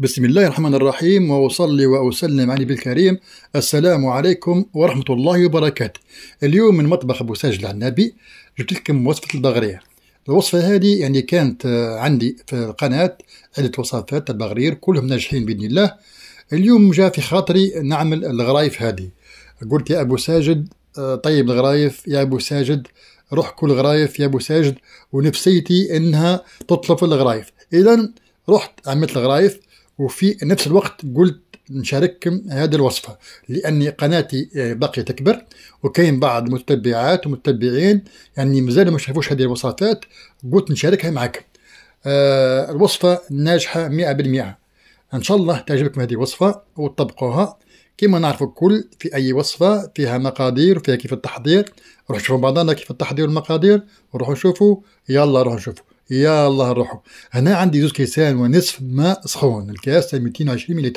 بسم الله الرحمن الرحيم وأصلي وأسلم على بالكريم السلام عليكم ورحمة الله وبركاته اليوم من مطبخ أبو ساجد على النبي جبت لكم وصفة البغرير الوصفة هذه يعني كانت آه، عندي في القناة عدة وصفات البغرير كلهم ناجحين بإذن الله اليوم جاء في خاطري نعمل الغرايف هذه قلت يا أبو ساجد آه، طيب الغرايف يا أبو ساجد روح كل غرايف يا أبو ساجد ونفسيتي إنها تطلب الغرايف إذا رحت عملت الغرايف وفي نفس الوقت قلت نشارككم هذه الوصفة لأني قناتي آه، باقية تكبر وكاين بعض متبعات ومتبعين يعني مازال ما شافوش هذه الوصفات قلت نشاركها معكم آه الوصفة ناجحة مئة بالمئة إن شاء الله تعجبكم هذه الوصفة وتطبقوها كما نعرف الكل في أي وصفة فيها مقادير وفيها كيف التحضير روحوا شوفوا بعضنا كيف التحضير والمقادير وروحوا شوفوا يلا روحوا شوفوا يا الله نروحوا هنا عندي زوج كيسان ونصف ماء سخون الكاس 220 ملل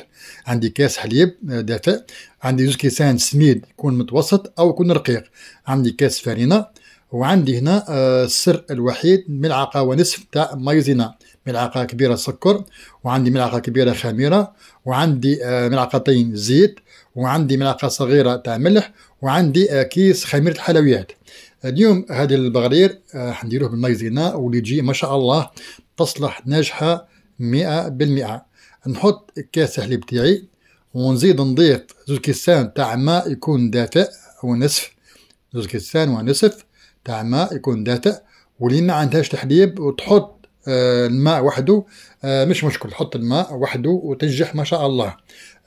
عندي كاس حليب آه، دافئ عندي زوج كيسان سميد يكون متوسط او يكون رقيق عندي كاس فارينة وعندي هنا آه، السر الوحيد ملعقه ونصف تاع مايزينا ملعقه كبيره سكر وعندي ملعقه كبيره خميره وعندي آه، ملعقتين زيت وعندي ملعقه صغيره تاع ملح وعندي كيس خميره الحلويات اليوم هذا البغرير راح آه، نديروه بالمايزينا واللي تجي ما شاء الله تصلح ناجحه 100% نحط كاس حليب تاعي ونزيد نضيف زوج كيسان تاع ماء يكون دافئ ونصف زوج كيسان ونصف تاع ماء يكون دافئ واللي ما عندهاش الحليب وتحط آه، الماء وحده آه، مش مشكل تحط الماء وحده وتنجح ما شاء الله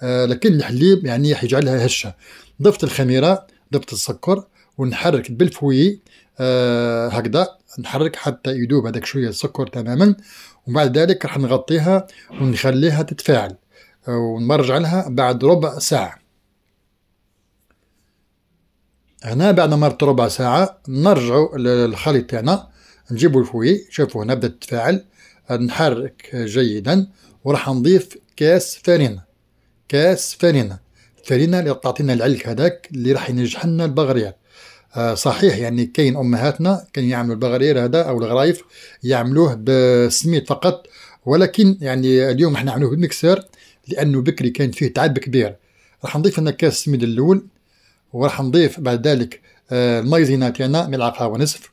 لكن الحليب يعني راح يجعلها هشه ضفت الخميره ضفت السكر ونحرك بالفوي آه هكذا نحرك حتى يدوب هذاك شويه السكر تماما وبعد بعد ذلك راح نغطيها ونخليها تتفاعل آه، ونرجع لها بعد ربع ساعه هنا بعد ما مرت ربع ساعه نرجع للخليط تاعنا نجيبوا الفوي شوفوا هنا بدات تتفاعل نحرك جيدا وراح نضيف كاس فرينة كاس فرينة فارينة اللي تعطينا العلك هذاك اللي راح ينجح لنا البغريات صحيح يعني كاين امهاتنا كان يعملوا البغرير هذا او الغرايف يعملوه بسميد فقط ولكن يعني اليوم احنا عملوه بالمكسر لانه بكري كان فيه تعب كبير راح نضيف لنا كاس السميد الاول وراح نضيف بعد ذلك آه، المايزينا تاعنا ملعقه ونصف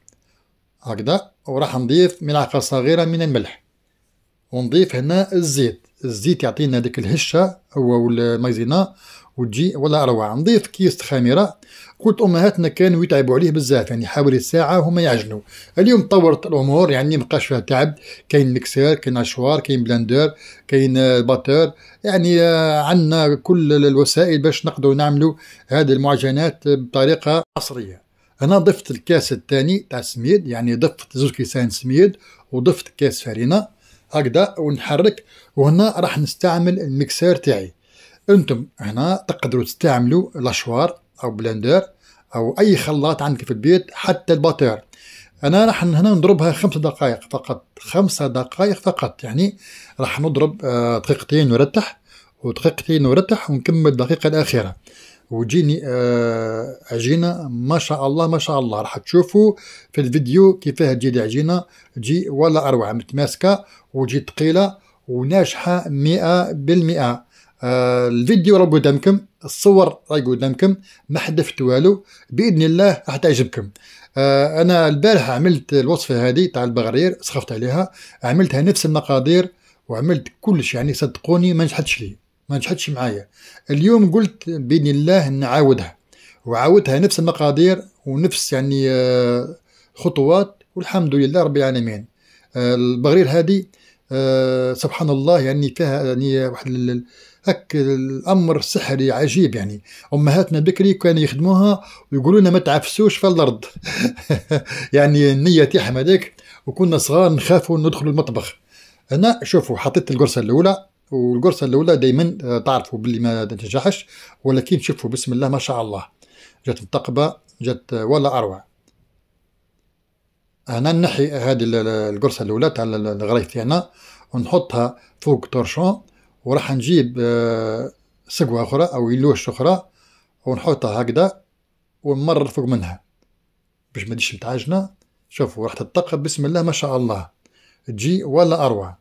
هكذا وراح نضيف ملعقه صغيره من الملح ونضيف هنا الزيت الزيت يعطينا ديك الهشه هو المايزينا وتجي ولا اروع نضيف كيس خميره قلت امهاتنا كانوا يتعبوا عليه بزاف يعني حوالي ساعه هما يعجنوا اليوم تطورت الامور يعني ما بقاش فيها تعب كاين ميكسير كاين اشوار كاين بلندر كاين باتور يعني آه، عندنا كل الوسائل باش نقدروا نعملوا هذه المعجنات بطريقه عصريه انا ضفت الكاس الثاني تاع السميد يعني ضفت زوج كيسان سميد وضفت كاس فرينه هكذا ونحرك وهنا راح نستعمل الميكسير تاعي انتم هنا تقدروا تستعملوا لاشوار او بلندر او اي خلاط عندك في البيت حتى الباتير انا راح هنا نضربها خمس دقائق فقط خمس دقائق فقط يعني راح نضرب آه، دقيقتين ورتح ودقيقتين ورتح ونكمل الدقيقه الاخيره وتجيني آه، عجينه ما شاء الله ما شاء الله راح تشوفوا في الفيديو كيفاه تجي العجينه تجي ولا اروع متماسكه وتجي ثقيله وناجحه مئة بالمئة آه، الفيديو راه قدامكم الصور راه قدامكم ما حدفت والو باذن الله راح تعجبكم آه، انا البارح عملت الوصفه هذه تاع البغرير سخفت عليها عملتها نفس المقادير وعملت كلش يعني صدقوني ما نجحتش لي ما نجحتش معايا اليوم قلت باذن الله نعاودها وعاودتها نفس المقادير ونفس يعني آه، خطوات والحمد لله رب العالمين البغرير هذه آه، سبحان الله يعني فيها يعني واحد هك الامر سحري عجيب يعني امهاتنا بكري كانوا يخدموها ويقولوا لنا ما تعفسوش في الارض يعني النيه تاعها هذيك وكنا صغار نخافوا ندخلوا المطبخ انا شوفوا حطيت القرصه الاولى والقرصه الاولى دائما آه، تعرفوا باللي ما تنجحش ولكن شوفوا بسم الله ما شاء الله جات الطقبه جات آه، ولا اروع انا نحي هذه القرصه الاولى تاع الغريف هنا ونحطها فوق طرشون وراح نجيب آه، سقوة أخرى أو يلوش أخرى ونحطها هكذا ونمرر فوق منها باش ما ديش متعجنة شوفوا راح تتقى بسم الله ما شاء الله تجي ولا أروع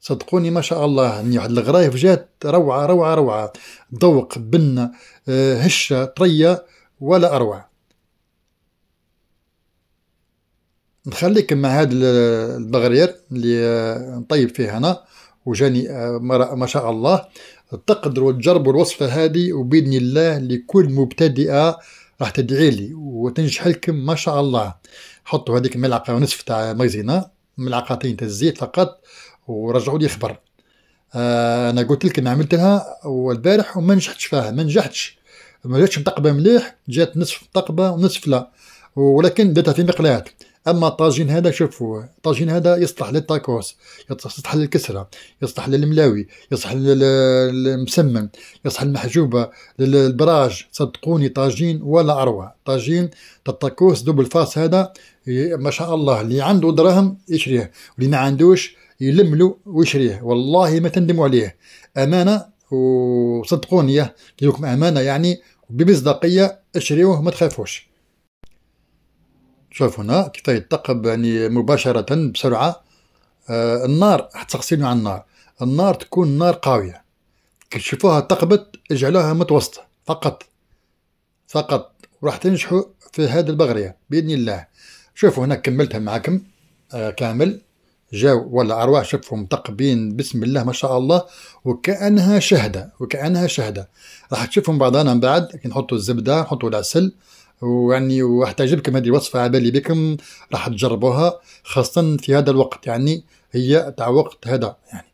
صدقوني ما شاء الله اني يعني واحد الغرايف جات روعه روعه روعه ذوق بنه آه، هشه طريه ولا اروع نخليك مع هاد البغرير اللي آه، نطيب فيه هنا وجاني آه، ما شاء الله تقدروا تجربوا الوصفة هذه وبإذن الله لكل مبتدئة راح تدعي لي وتنجح لكم ما شاء الله حطوا هذيك ملعقة ونصف تاع مايزينا ملعقتين تاع الزيت فقط ورجعوا لي خبر آه انا قلت لكم عملتها والبارح وما نجحتش فيها ما نجحتش ما جاتش مطقبه مليح جات نصف مطقبه ونصف لا ولكن درتها في مقلاة اما الطاجين هذا شوفوا الطاجين هذا يصلح للتاكوس يصلح للكسره يصلح للملاوي يصلح للمسمن يصلح للمحجوبه للبراج صدقوني طاجين ولا اروع طاجين التاكوس دوب الفاس هذا ما شاء الله اللي عنده دراهم يشريه واللي ما عندوش يلملو ويشريه والله ما تندموا عليه امانه وصدقوني لكم امانه يعني بمصداقيه اشريوه ما تخافوش شوف هنا كي يتقب يعني مباشرة بسرعة آه النار حتى تغسلوا عن النار النار تكون نار قوية كي تشوفوها تقبت اجعلوها متوسطة فقط فقط راح تنجحوا في هذه البغرية بإذن الله شوفوا هنا كملتها معكم آه كامل جاو ولا أرواح شوفهم تقبين بسم الله ما شاء الله وكأنها شهدة وكأنها شهدة راح تشوفهم بعضنا من بعد كي نحطوا الزبدة نحطوا العسل ويعني وحتعجبكم هذه الوصفة على بالي بكم راح تجربوها خاصة في هذا الوقت يعني هي تاع وقت هذا يعني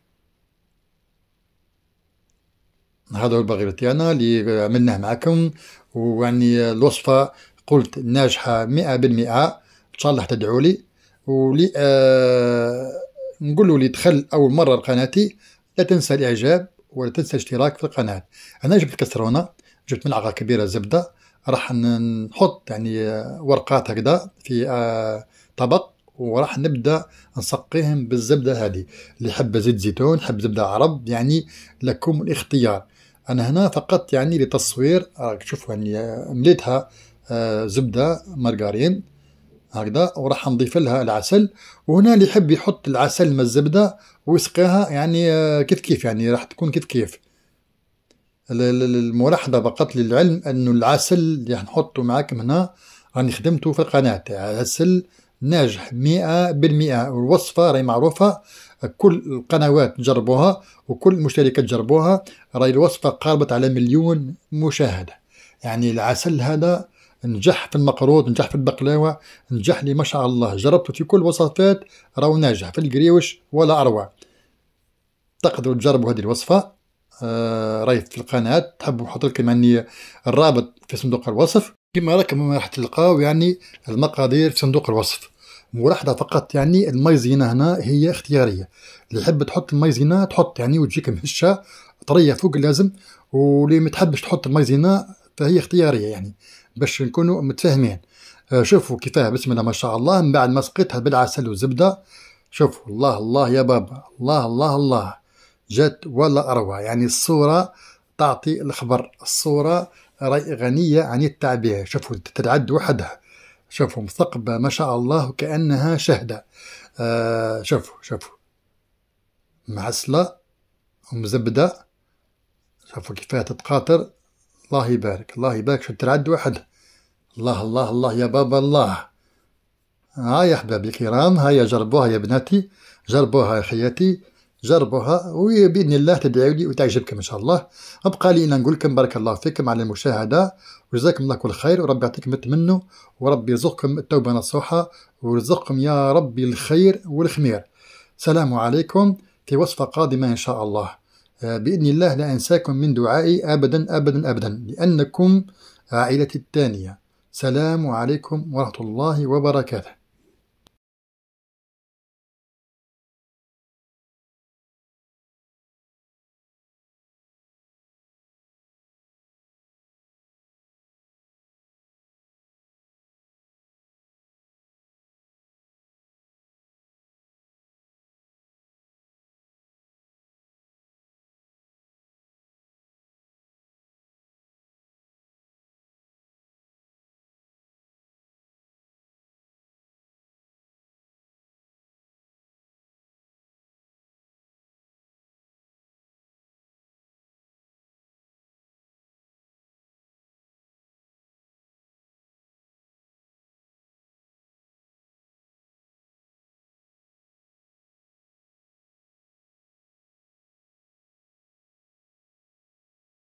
هذا هو البغير تاعنا اللي عملناه معكم ويعني الوصفة قلت ناجحة مئة بالمئة إن شاء الله تدعوا لي ولي آه نقولوا اللي دخل أول مرة لقناتي لا تنسى الإعجاب ولا تنسى الاشتراك في القناة أنا جبت كسرونة جبت ملعقة كبيرة زبدة راح نحط يعني ورقات هكذا في آه، طبق وراح نبدا نسقيهم بالزبده هذه اللي يحب زيت زيتون يحب زبده عرب يعني لكم الاختيار انا هنا فقط يعني لتصوير راك تشوفوا يعني آه، مليتها آه، زبده مارغرين هكذا وراح نضيف لها العسل وهنا اللي يحب يحط العسل مع الزبده ويسقيها يعني كيف كيف يعني راح تكون كيف كيف الملاحظه فقط للعلم أن العسل اللي حنحطه معاكم هنا راني خدمته في القناه عسل ناجح 100% والوصفه راهي معروفه كل القنوات جربوها وكل المشتركات جربوها راهي الوصفه قاربت على مليون مشاهده يعني العسل هذا نجح في المقروض نجح في البقلاوه نجح لي ما شاء الله جربته في كل الوصفات راهو ناجح في القريوش ولا اروع تقدروا تجربوا هذه الوصفه آه، رايف في القناة تحب نحط لكم يعني الرابط في صندوق الوصف كما راكم راح تلقاو يعني المقادير في صندوق الوصف ملاحظة فقط يعني المايزينا هنا هي اختيارية اللي يحب تحط المايزينا تحط يعني وتجيك مهشة طرية فوق اللازم واللي ما تحبش تحط المايزينا فهي اختيارية يعني باش نكونوا متفاهمين آه، شوفوا كيفاه بسم الله ما شاء الله من بعد ما سقيتها بالعسل والزبدة شوفوا الله الله يا بابا الله الله الله جد ولا اروع يعني الصورة تعطي الخبر الصورة راي غنية عن التعبير شوفوا تتعد وحدها شوفوا مثقبة ما شاء الله كأنها شهدة آه شوفوا شوفوا معسلة ومزبدة شوفوا كيفاه تتقاطر الله يبارك الله يبارك شو تتعد وحدها الله الله الله يا بابا الله ها يا أحبابي الكرام هيا جربوها يا بناتي جربوها يا خياتي جربوها وباذن الله تدعوا لي وتعجبكم ان شاء الله ابقى لي انا نقول لكم بارك الله فيكم على المشاهده وجزاكم الله كل خير وربي يعطيكم تمنوا وربي يرزقكم التوبه نصوحه ويرزقكم يا ربي الخير والخمير سلام عليكم في وصفه قادمه ان شاء الله آه، باذن الله لا انساكم من دعائي ابدا ابدا ابدا لانكم عائلتي الثانيه سلام عليكم ورحمه الله وبركاته